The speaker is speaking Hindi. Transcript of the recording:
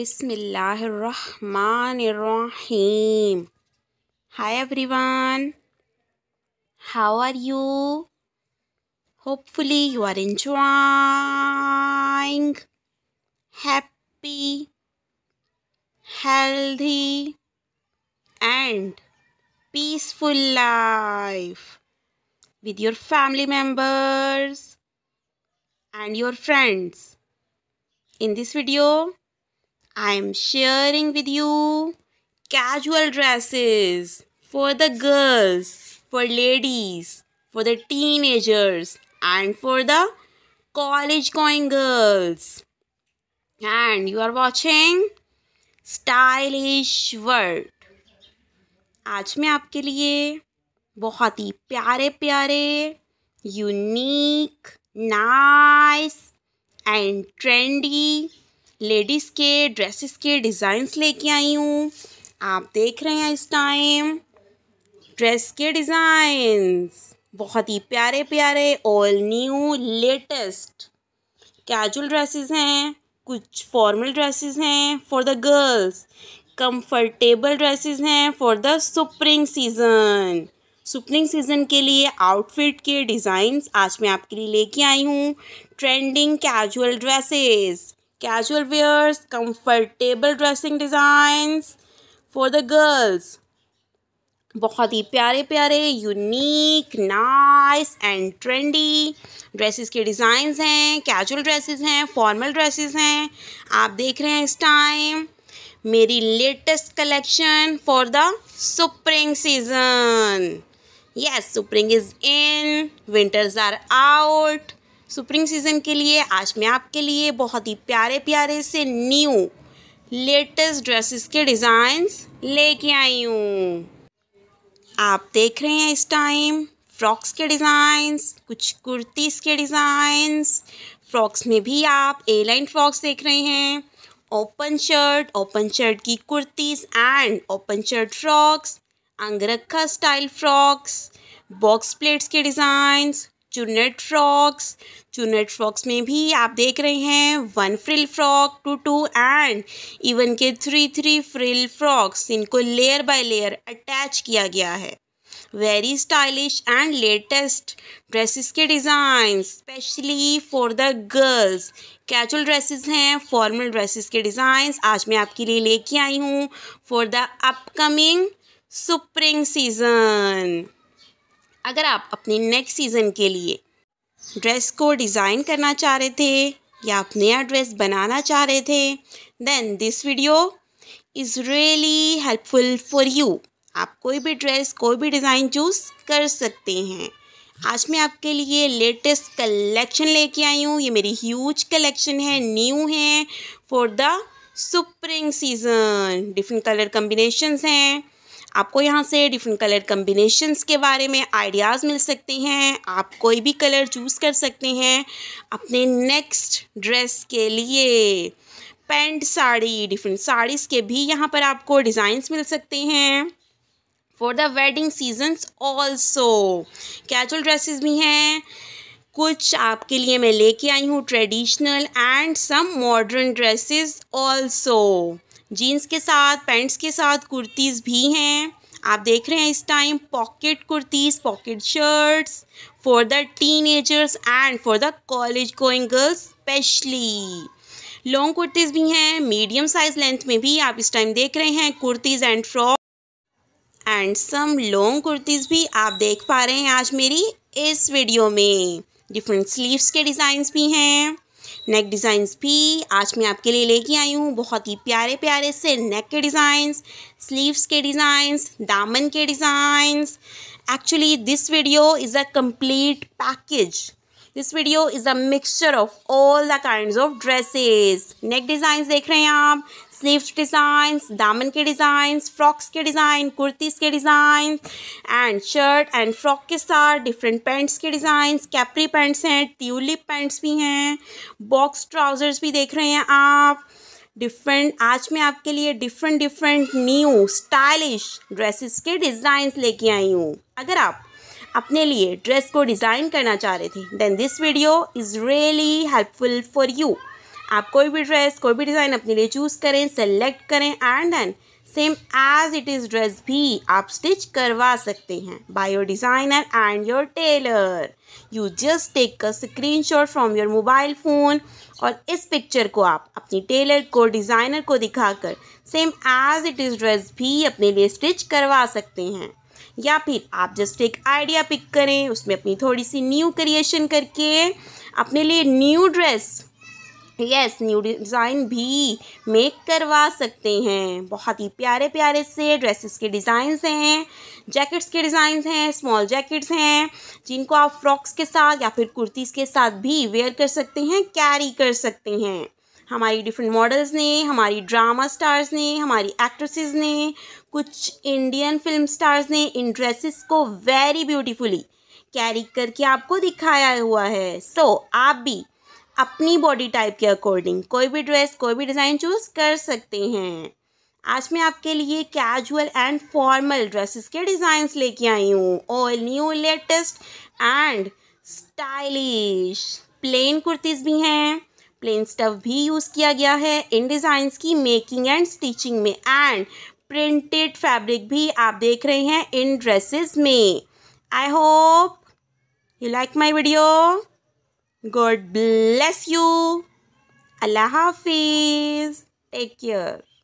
Rahim. Hi everyone. How are you? Hopefully you are enjoying happy, healthy and peaceful life with your family members and your friends. In this video, I am sharing with you casual dresses for the girls, for ladies, for the teenagers and for the college going girls. And you are watching stylish world. आज मैं आपके लिए बहुत ही प्यारे प्यारे unique nice and trendy ladies के ड्रेसेस के डिज़ाइंस लेके आई हूँ आप देख रहे हैं इस टाइम ड्रेस के डिज़ाइंस बहुत ही प्यारे प्यारे all new latest casual dresses हैं कुछ फॉर्मल ड्रेसेस हैं for the girls comfortable dresses हैं for the spring season spring season के लिए आउटफिट के डिज़ाइंस आज मैं आपके लिए लेके आई हूँ trending casual dresses casual wears, comfortable dressing designs for the girls. बहुत ही प्यारे प्यारे unique nice and trendy dresses के डिज़ाइंस हैं कैजुअल ड्रेसेस हैं फॉर्मल ड्रेसेस हैं आप देख रहे हैं इस टाइम मेरी latest collection for the spring season yes spring is in winters are out spring season के लिए आज मैं आपके लिए बहुत ही प्यारे प्यारे से न्यू लेटेस्ट ड्रेसेस के डिज़ाइंस लेके आई हूँ आप देख रहे हैं इस टाइम फ्रॉक्स के डिज़ाइंस कुछ कुर्तीस के डिज़ाइंस फ्रॉक्स में भी आप ए लाइन फ्रॉक्स देख रहे हैं ओपन शर्ट ओपन शर्ट की kurtis and open shirt frocks angrakha style frocks box pleats के डिज़ाइंस चुनेट फ्रॉक्स चुनेट फ्रॉक्स में भी आप देख रहे हैं one frill frock two two and even के थ्री थ्री फ्रिल फ्रॉक्स इनको लेयर बाय लेयर अटैच किया गया है very stylish and latest dresses के design specially for the girls casual dresses हैं फॉर्मल ड्रेसेस के डिज़ाइंस आज मैं आपके लिए लेके आई हूँ for the upcoming spring season अगर आप अपने नेक्स्ट सीज़न के लिए ड्रेस को डिज़ाइन करना चाह रहे थे या आप नया ड्रेस बनाना चाह रहे थे then this video is really helpful for you आप कोई भी ड्रेस कोई भी डिज़ाइन चूज़ कर सकते हैं आज मैं आपके लिए लेटेस्ट कलेक्शन लेके आई हूँ ये मेरी ह्यूज कलेक्शन है न्यू है for the spring season different colour combinations हैं आपको यहाँ से डिफरेंट कलर कम्बिनेशंस के बारे में आइडियाज़ मिल सकते हैं आप कोई भी कलर चूज़ कर सकते हैं अपने नेक्स्ट ड्रेस के लिए पेंट साड़ी डिफरेंट साड़ीज़ के भी यहाँ पर आपको डिज़ाइंस मिल सकते हैं for the wedding seasons also casual dresses भी हैं कुछ आपके लिए मैं लेके आई हूँ traditional and some modern dresses also jeans के साथ पैंट्स के साथ कुर्तीज़ भी हैं आप देख रहे हैं इस time pocket kurtis pocket shirts for the teenagers and for the college going girls specially long kurtis भी हैं मीडियम साइज़ लेंथ में भी आप इस टाइम देख रहे हैं kurtis and frock and some long kurtis भी आप देख पा रहे हैं आज मेरी इस वीडियो में डिफरेंट स्लीव्स के डिज़ाइंस भी हैं नेक डिज़ाइंस भी आज मैं आपके लिए लेके आई हूँ बहुत ही प्यारे प्यारे से नेक के डिज़ाइंस स्लीव्स के डिज़ाइंस दामन के designs actually this video is a complete package this video is a mixture of all the kind of dresses neck designs देख रहे हैं आप स्लीव्स डिज़ाइंस दामन के डिज़ाइंस फ्रॉक्स के डिज़ाइन कुर्तीस के design and shirt and frock के साथ डिफरेंट पैंट्स के डिज़ाइंस कैपरी पैंट्स हैं ट्यूलिप पैंट्स भी हैं बॉक्स ट्राउज़र्स भी देख रहे हैं आप डिफरेंट आज मैं आपके लिए different different new stylish dresses के डिज़ाइंस लेके आई हूँ अगर आप अपने लिए ड्रेस को डिज़ाइन करना चाह रहे थे then this video is really helpful for you आप कोई भी ड्रेस कोई भी डिज़ाइन अपने लिए चूज़ करें सेलेक्ट करें and then same as it is dress भी आप स्टिच करवा सकते हैं by your designer and your tailor you just take a screenshot from your mobile phone और इस पिक्चर को आप अपनी टेलर को डिज़ाइनर को दिखाकर same as it is dress भी अपने लिए स्टिच करवा सकते हैं या फिर आप जस्ट एक आइडिया पिक करें उसमें अपनी थोड़ी सी न्यू क्रिएशन करके अपने लिए new dress yes new design भी मेक करवा सकते हैं बहुत ही प्यारे प्यारे से ड्रेसेस के डिज़ाइंस हैं जैकेट्स के डिज़ाइंस हैं स्मॉल जैकेट्स हैं जिनको आप फ्रॉक्स के साथ या फिर कुर्तीज़ के साथ भी वेयर कर सकते हैं कैरी कर सकते हैं हमारी डिफरेंट मॉडल्स ने हमारी ड्रामा स्टार्स ने हमारी एक्ट्रेसेस ने कुछ इंडियन फिल्म स्टार्स ने इन ड्रेसेस को वेरी ब्यूटीफुली कैरी करके आपको दिखाया हुआ है सो so, आप भी अपनी बॉडी टाइप के अकॉर्डिंग कोई भी ड्रेस कोई भी डिज़ाइन चूज़ कर सकते हैं आज मैं आपके लिए कैजुअल एंड फॉर्मल ड्रेसेस के डिज़ाइंस लेके आई हूँ all new latest and stylish plain kurtis भी हैं प्लेन स्टफ भी यूज़ किया गया है इन डिज़ाइंस की मेकिंग एंड स्टिचिंग में एंड प्रिंटेड फैब्रिक भी आप देख रहे हैं इन ड्रेसेस में I hope you like my video God bless you. Allah Hafiz. Take care.